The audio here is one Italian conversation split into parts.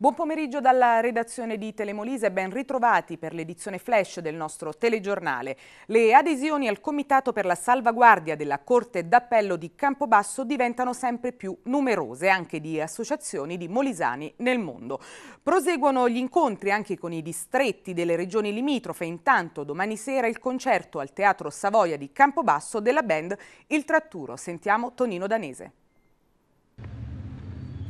Buon pomeriggio dalla redazione di Telemolise e ben ritrovati per l'edizione flash del nostro telegiornale. Le adesioni al Comitato per la salvaguardia della Corte d'Appello di Campobasso diventano sempre più numerose, anche di associazioni di molisani nel mondo. Proseguono gli incontri anche con i distretti delle regioni limitrofe. Intanto domani sera il concerto al Teatro Savoia di Campobasso della band Il Tratturo. Sentiamo Tonino Danese.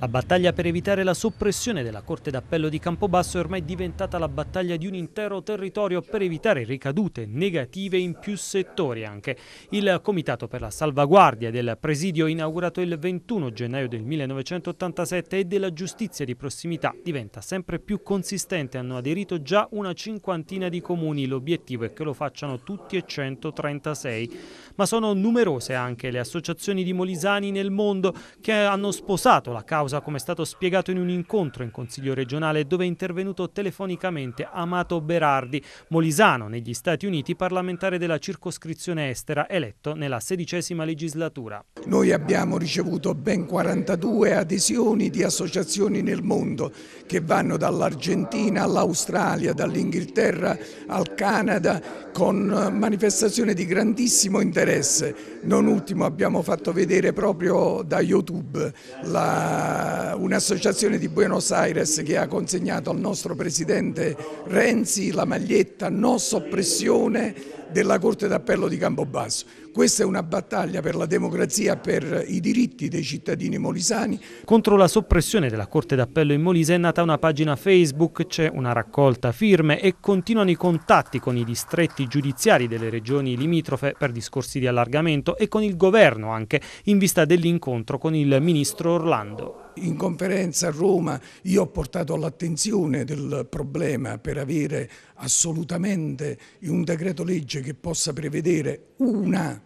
La battaglia per evitare la soppressione della Corte d'Appello di Campobasso è ormai diventata la battaglia di un intero territorio per evitare ricadute negative in più settori anche. Il Comitato per la salvaguardia del presidio inaugurato il 21 gennaio del 1987 e della giustizia di prossimità diventa sempre più consistente, hanno aderito già una cinquantina di comuni, l'obiettivo è che lo facciano tutti e 136. Ma sono numerose anche le associazioni di molisani nel mondo che hanno sposato la causa causa, come è stato spiegato in un incontro in Consiglio regionale dove è intervenuto telefonicamente Amato Berardi, molisano negli Stati Uniti, parlamentare della circoscrizione estera, eletto nella sedicesima legislatura. Noi abbiamo ricevuto ben 42 adesioni di associazioni nel mondo che vanno dall'Argentina all'Australia, dall'Inghilterra al Canada con manifestazioni di grandissimo interesse. Non ultimo abbiamo fatto vedere proprio da YouTube la eh, un'associazione di Buenos Aires che ha consegnato al nostro Presidente Renzi la maglietta no soppressione della Corte d'Appello di Campobasso. Questa è una battaglia per la democrazia, per i diritti dei cittadini molisani. Contro la soppressione della Corte d'Appello in Molise è nata una pagina Facebook, c'è una raccolta firme e continuano i contatti con i distretti giudiziari delle regioni limitrofe per discorsi di allargamento e con il governo anche in vista dell'incontro con il ministro Orlando in conferenza a Roma io ho portato all'attenzione del problema per avere assolutamente un decreto legge che possa prevedere una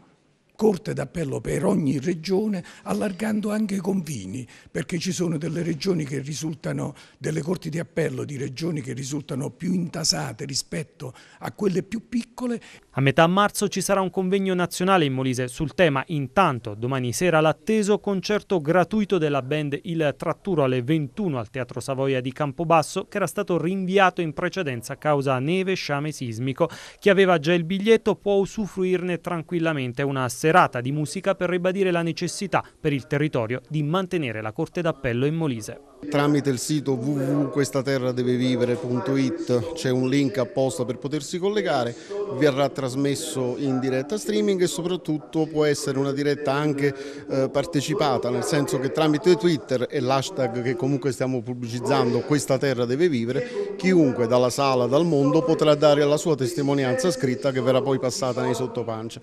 Corte d'Appello per ogni regione, allargando anche i confini, perché ci sono delle regioni che risultano, delle corti di appello di regioni che risultano più intasate rispetto a quelle più piccole a metà marzo ci sarà un convegno nazionale in Molise sul tema intanto domani sera l'atteso concerto gratuito della band Il Tratturo alle 21 al Teatro Savoia di Campobasso che era stato rinviato in precedenza a causa neve e sciame sismico. Chi aveva già il biglietto può usufruirne tranquillamente una serata di musica per ribadire la necessità per il territorio di mantenere la Corte d'Appello in Molise. Tramite il sito www.questaterradevevivere.it c'è un link apposta per potersi collegare, verrà trasmesso in diretta streaming e soprattutto può essere una diretta anche eh, partecipata, nel senso che tramite Twitter e l'hashtag che comunque stiamo pubblicizzando Questa Terra deve vivere, chiunque dalla sala, dal mondo potrà dare la sua testimonianza scritta che verrà poi passata nei sottopancia.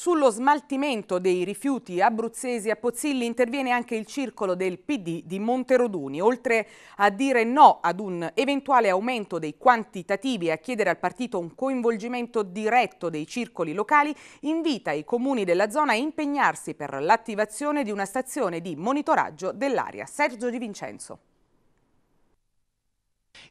Sullo smaltimento dei rifiuti abruzzesi a Pozzilli interviene anche il circolo del PD di Monteroduni. Oltre a dire no ad un eventuale aumento dei quantitativi e a chiedere al partito un coinvolgimento diretto dei circoli locali, invita i comuni della zona a impegnarsi per l'attivazione di una stazione di monitoraggio dell'aria. Sergio Di Vincenzo.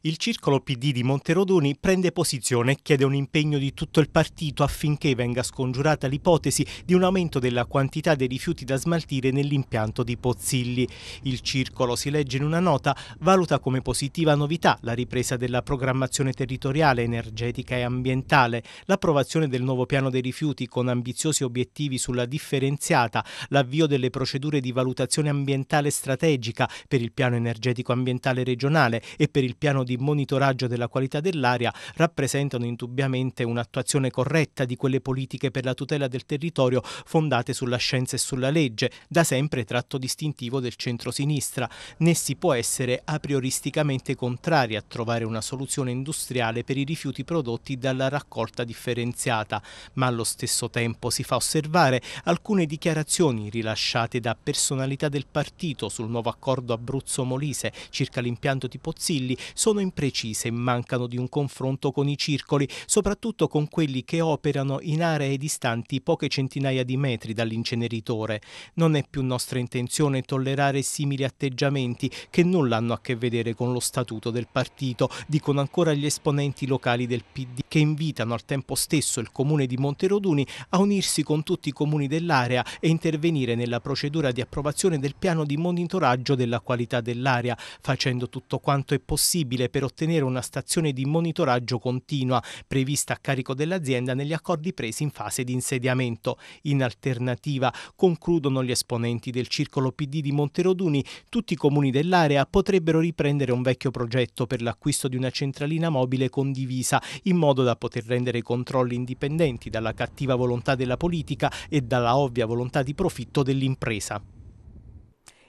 Il circolo PD di Monterodoni prende posizione e chiede un impegno di tutto il partito affinché venga scongiurata l'ipotesi di un aumento della quantità dei rifiuti da smaltire nell'impianto di Pozzilli. Il circolo, si legge in una nota, valuta come positiva novità la ripresa della programmazione territoriale, energetica e ambientale, l'approvazione del nuovo piano dei rifiuti con ambiziosi obiettivi sulla differenziata, l'avvio delle procedure di valutazione ambientale strategica per il piano energetico ambientale regionale e per il piano piano di monitoraggio della qualità dell'aria rappresentano indubbiamente un'attuazione corretta di quelle politiche per la tutela del territorio fondate sulla scienza e sulla legge, da sempre tratto distintivo del centro-sinistra, né si può essere a prioristicamente contrari a trovare una soluzione industriale per i rifiuti prodotti dalla raccolta differenziata, ma allo stesso tempo si fa osservare alcune dichiarazioni rilasciate da personalità del partito sul nuovo accordo Abruzzo-Molise circa l'impianto di Pozzilli, sono imprecise e mancano di un confronto con i circoli, soprattutto con quelli che operano in aree distanti poche centinaia di metri dall'inceneritore. Non è più nostra intenzione tollerare simili atteggiamenti che nulla hanno a che vedere con lo statuto del partito, dicono ancora gli esponenti locali del PD che invitano al tempo stesso il comune di Monteroduni a unirsi con tutti i comuni dell'area e intervenire nella procedura di approvazione del piano di monitoraggio della qualità dell'aria, facendo tutto quanto è possibile utile per ottenere una stazione di monitoraggio continua prevista a carico dell'azienda negli accordi presi in fase di insediamento. In alternativa, concludono gli esponenti del circolo PD di Monteroduni, tutti i comuni dell'area potrebbero riprendere un vecchio progetto per l'acquisto di una centralina mobile condivisa in modo da poter rendere i controlli indipendenti dalla cattiva volontà della politica e dalla ovvia volontà di profitto dell'impresa.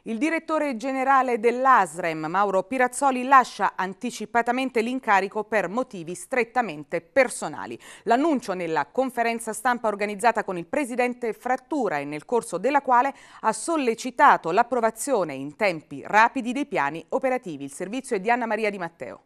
Il direttore generale dell'ASREM, Mauro Pirazzoli, lascia anticipatamente l'incarico per motivi strettamente personali. L'annuncio nella conferenza stampa organizzata con il presidente Frattura e nel corso della quale ha sollecitato l'approvazione in tempi rapidi dei piani operativi. Il servizio è di Anna Maria Di Matteo.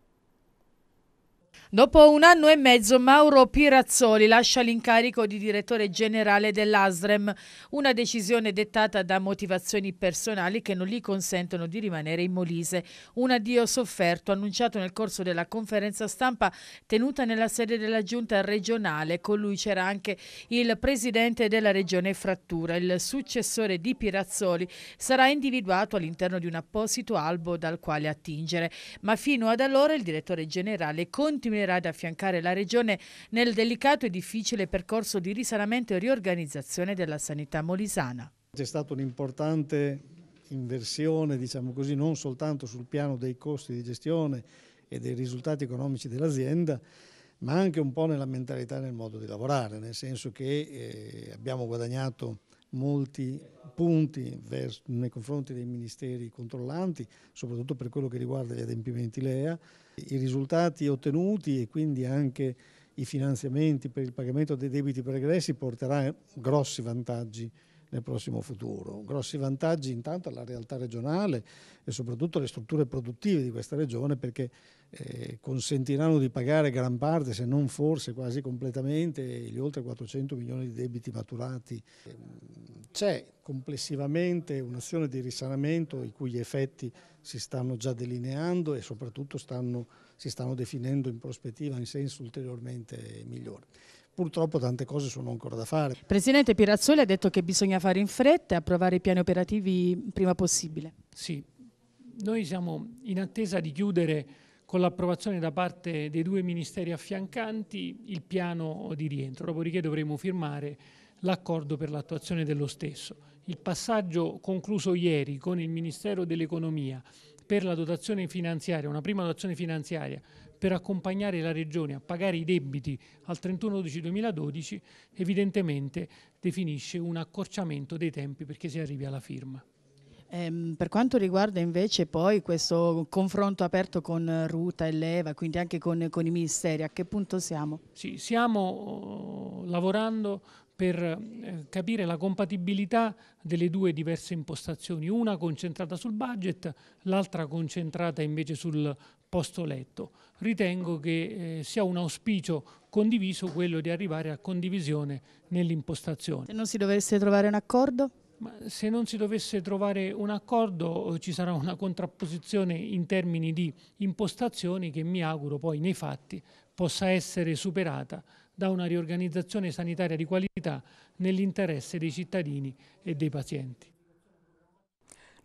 Dopo un anno e mezzo Mauro Pirazzoli lascia l'incarico di direttore generale dell'Asrem, una decisione dettata da motivazioni personali che non gli consentono di rimanere in Molise. Un addio sofferto annunciato nel corso della conferenza stampa tenuta nella sede della giunta regionale. Con lui c'era anche il presidente della regione Frattura. Il successore di Pirazzoli sarà individuato all'interno di un apposito albo dal quale attingere, ma fino ad allora il direttore generale continuerà provvederà ad affiancare la Regione nel delicato e difficile percorso di risanamento e riorganizzazione della sanità molisana. C'è stata un'importante inversione, diciamo così, non soltanto sul piano dei costi di gestione e dei risultati economici dell'azienda, ma anche un po' nella mentalità e nel modo di lavorare, nel senso che eh, abbiamo guadagnato molti punti nei confronti dei ministeri controllanti, soprattutto per quello che riguarda gli adempimenti LEA, i risultati ottenuti e quindi anche i finanziamenti per il pagamento dei debiti pregressi porterà grossi vantaggi nel prossimo futuro. Grossi vantaggi intanto alla realtà regionale e soprattutto alle strutture produttive di questa regione perché eh, consentiranno di pagare gran parte, se non forse quasi completamente, gli oltre 400 milioni di debiti maturati. Ehm, c'è complessivamente un'azione di risanamento i cui effetti si stanno già delineando e soprattutto stanno, si stanno definendo in prospettiva in senso ulteriormente migliore purtroppo tante cose sono ancora da fare. Presidente Pirazzoli ha detto che bisogna fare in fretta e approvare i piani operativi prima possibile. Sì, noi siamo in attesa di chiudere con l'approvazione da parte dei due ministeri affiancanti il piano di rientro, dopodiché dovremo firmare l'accordo per l'attuazione dello stesso. Il passaggio concluso ieri con il Ministero dell'Economia per la dotazione finanziaria, una prima dotazione finanziaria per accompagnare la Regione a pagare i debiti al 31-12-2012 evidentemente definisce un accorciamento dei tempi perché si arrivi alla firma. Ehm, per quanto riguarda invece poi questo confronto aperto con Ruta e Leva, quindi anche con, con i ministeri, a che punto siamo? Sì, stiamo eh, lavorando per eh, capire la compatibilità delle due diverse impostazioni, una concentrata sul budget, l'altra concentrata invece sul posto letto. Ritengo che eh, sia un auspicio condiviso quello di arrivare a condivisione nell'impostazione. Se non si dovesse trovare un accordo? Ma se non si dovesse trovare un accordo eh, ci sarà una contrapposizione in termini di impostazioni che mi auguro poi nei fatti possa essere superata da una riorganizzazione sanitaria di qualità nell'interesse dei cittadini e dei pazienti.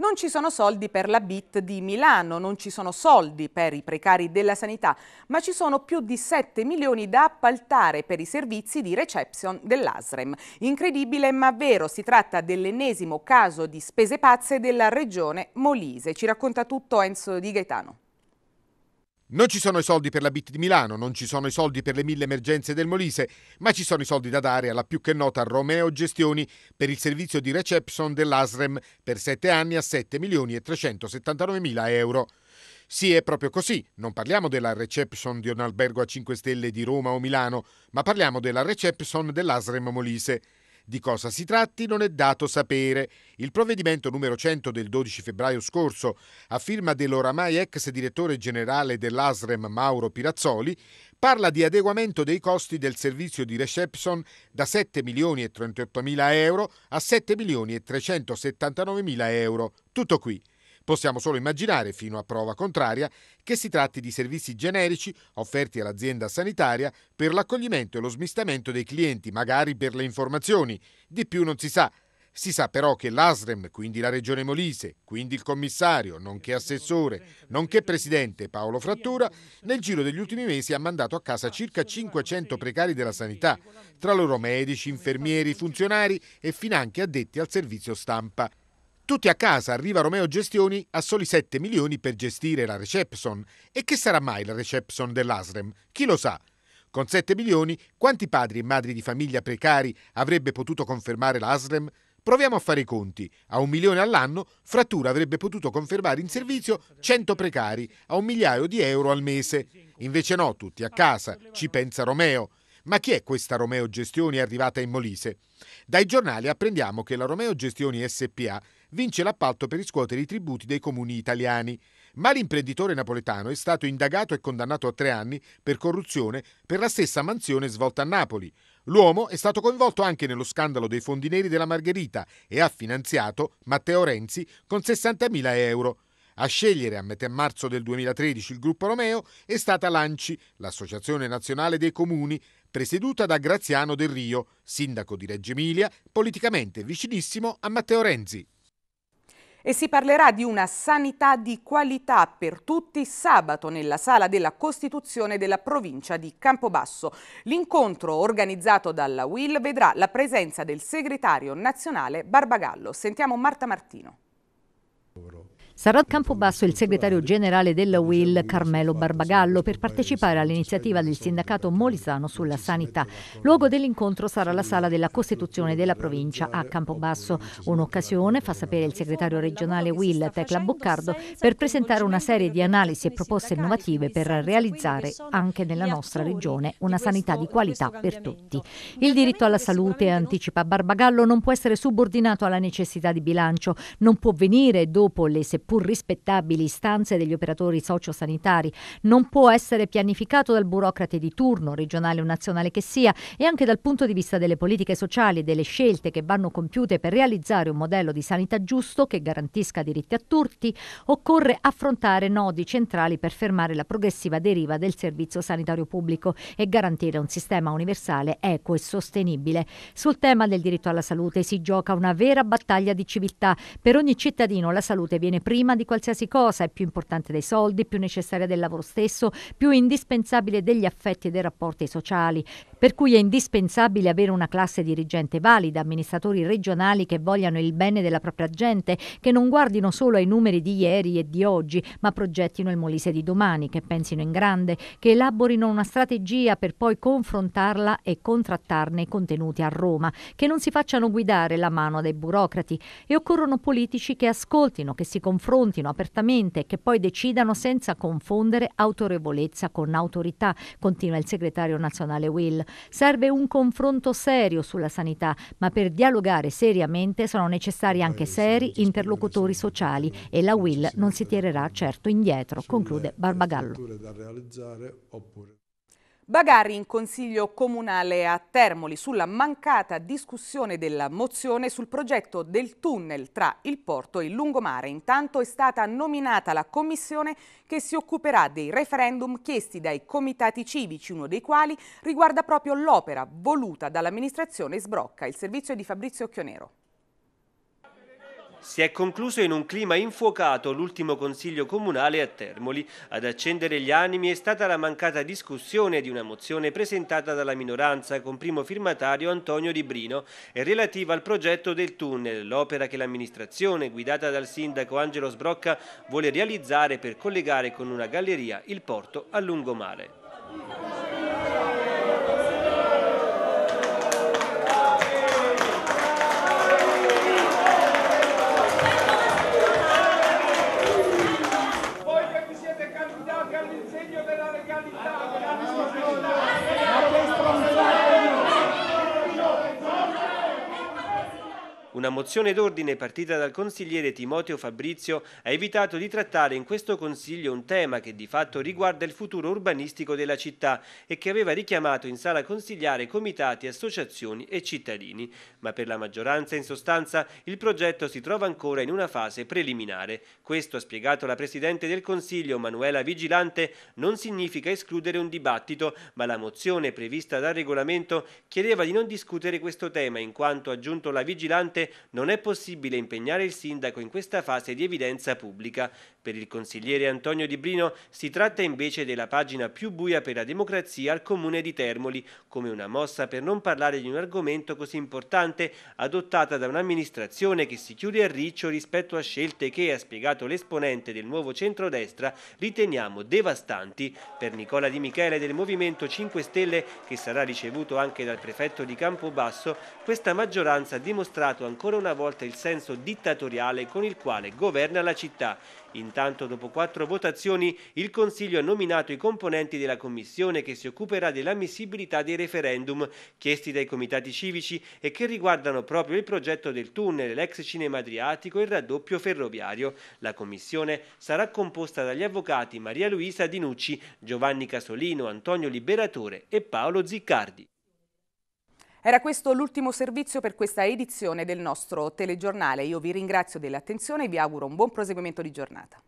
Non ci sono soldi per la BIT di Milano, non ci sono soldi per i precari della sanità, ma ci sono più di 7 milioni da appaltare per i servizi di reception dell'ASREM. Incredibile ma vero, si tratta dell'ennesimo caso di spese pazze della regione Molise. Ci racconta tutto Enzo Di Gaetano. Non ci sono i soldi per la BIT di Milano, non ci sono i soldi per le mille emergenze del Molise, ma ci sono i soldi da dare alla più che nota Romeo Gestioni per il servizio di reception dell'ASREM per 7 anni a 7 milioni e 379 mila euro. Sì, è proprio così. Non parliamo della reception di un albergo a 5 stelle di Roma o Milano, ma parliamo della reception dell'ASREM Molise. Di cosa si tratti non è dato sapere. Il provvedimento numero 100 del 12 febbraio scorso, a firma dell'oramai ex direttore generale dell'ASREM Mauro Pirazzoli, parla di adeguamento dei costi del servizio di reception da 7 milioni e 38 mila euro a 7 milioni e 379 mila euro. Tutto qui. Possiamo solo immaginare, fino a prova contraria, che si tratti di servizi generici offerti all'azienda sanitaria per l'accoglimento e lo smistamento dei clienti, magari per le informazioni. Di più non si sa. Si sa però che l'ASREM, quindi la Regione Molise, quindi il commissario, nonché assessore, nonché presidente Paolo Frattura, nel giro degli ultimi mesi ha mandato a casa circa 500 precari della sanità, tra loro medici, infermieri, funzionari e finanche addetti al servizio stampa. Tutti a casa, arriva Romeo Gestioni a soli 7 milioni per gestire la reception. E che sarà mai la reception dell'ASREM? Chi lo sa? Con 7 milioni, quanti padri e madri di famiglia precari avrebbe potuto confermare l'ASREM? Proviamo a fare i conti. A un milione all'anno, Frattura avrebbe potuto confermare in servizio 100 precari a un migliaio di euro al mese. Invece no, tutti a casa, ci pensa Romeo. Ma chi è questa Romeo Gestioni arrivata in Molise? Dai giornali apprendiamo che la Romeo Gestioni SPA vince l'appalto per riscuotere i tributi dei comuni italiani. Ma l'imprenditore napoletano è stato indagato e condannato a tre anni per corruzione per la stessa mansione svolta a Napoli. L'uomo è stato coinvolto anche nello scandalo dei fondi neri della Margherita e ha finanziato Matteo Renzi con 60.000 euro. A scegliere a metà marzo del 2013 il gruppo Romeo è stata l'ANCI, l'Associazione Nazionale dei Comuni, presieduta da Graziano Del Rio, sindaco di Reggio Emilia, politicamente vicinissimo a Matteo Renzi e si parlerà di una sanità di qualità per tutti sabato nella Sala della Costituzione della provincia di Campobasso. L'incontro organizzato dalla WIL vedrà la presenza del segretario nazionale Barbagallo. Sentiamo Marta Martino. Sarà a Campobasso il segretario generale della UIL Carmelo Barbagallo per partecipare all'iniziativa del sindacato molisano sulla sanità. Luogo dell'incontro sarà la sala della Costituzione della provincia a Campobasso. Un'occasione, fa sapere il segretario regionale UIL Tecla Boccardo, per presentare una serie di analisi e proposte innovative per realizzare anche nella nostra regione una sanità di qualità per tutti. Il diritto alla salute, anticipa Barbagallo, non può essere subordinato alla necessità di bilancio, non può venire dopo le seppellite pur rispettabili istanze degli operatori sociosanitari, non può essere pianificato dal burocrate di turno, regionale o nazionale che sia, e anche dal punto di vista delle politiche sociali e delle scelte che vanno compiute per realizzare un modello di sanità giusto che garantisca diritti a tutti, occorre affrontare nodi centrali per fermare la progressiva deriva del servizio sanitario pubblico e garantire un sistema universale, equo e sostenibile. Sul tema del diritto alla salute si gioca una vera battaglia di civiltà. Per ogni cittadino la salute viene prima prima di qualsiasi cosa, è più importante dei soldi, più necessaria del lavoro stesso, più indispensabile degli affetti e dei rapporti sociali per cui è indispensabile avere una classe dirigente valida, amministratori regionali che vogliano il bene della propria gente, che non guardino solo ai numeri di ieri e di oggi, ma progettino il Molise di domani, che pensino in grande, che elaborino una strategia per poi confrontarla e contrattarne i contenuti a Roma, che non si facciano guidare la mano dai burocrati e occorrono politici che ascoltino, che si confrontino apertamente, e che poi decidano senza confondere autorevolezza con autorità, continua il segretario nazionale Will. Serve un confronto serio sulla sanità, ma per dialogare seriamente sono necessari anche seri interlocutori sociali e la Will non si tirerà certo indietro, conclude Barbagallo. Bagari in consiglio comunale a Termoli sulla mancata discussione della mozione sul progetto del tunnel tra il porto e il lungomare. Intanto è stata nominata la commissione che si occuperà dei referendum chiesti dai comitati civici, uno dei quali riguarda proprio l'opera voluta dall'amministrazione Sbrocca. Il servizio di Fabrizio Chionero. Si è concluso in un clima infuocato l'ultimo consiglio comunale a Termoli. Ad accendere gli animi è stata la mancata discussione di una mozione presentata dalla minoranza con primo firmatario Antonio Di Brino e relativa al progetto del tunnel, l'opera che l'amministrazione guidata dal sindaco Angelo Sbrocca vuole realizzare per collegare con una galleria il porto a lungomare. mozione d'ordine partita dal consigliere Timoteo Fabrizio ha evitato di trattare in questo Consiglio un tema che di fatto riguarda il futuro urbanistico della città e che aveva richiamato in sala consigliare comitati, associazioni e cittadini. Ma per la maggioranza, in sostanza, il progetto si trova ancora in una fase preliminare. Questo, ha spiegato la Presidente del Consiglio, Manuela Vigilante, non significa escludere un dibattito, ma la mozione prevista dal regolamento chiedeva di non discutere questo tema in quanto, aggiunto la Vigilante, non è possibile impegnare il sindaco in questa fase di evidenza pubblica. Per il consigliere Antonio Di Brino si tratta invece della pagina più buia per la democrazia al comune di Termoli, come una mossa per non parlare di un argomento così importante adottata da un'amministrazione che si chiude a riccio rispetto a scelte che, ha spiegato l'esponente del nuovo centrodestra, riteniamo devastanti. Per Nicola Di Michele del Movimento 5 Stelle, che sarà ricevuto anche dal prefetto di Campobasso, questa maggioranza ha dimostrato ancora una volta il senso dittatoriale con il quale governa la città. Intanto, dopo quattro votazioni, il Consiglio ha nominato i componenti della commissione che si occuperà dell'ammissibilità dei referendum chiesti dai comitati civici e che riguardano proprio il progetto del tunnel, l'ex cinema adriatico e il raddoppio ferroviario. La commissione sarà composta dagli avvocati Maria Luisa Dinucci, Giovanni Casolino, Antonio Liberatore e Paolo Ziccardi. Era questo l'ultimo servizio per questa edizione del nostro telegiornale. Io vi ringrazio dell'attenzione e vi auguro un buon proseguimento di giornata.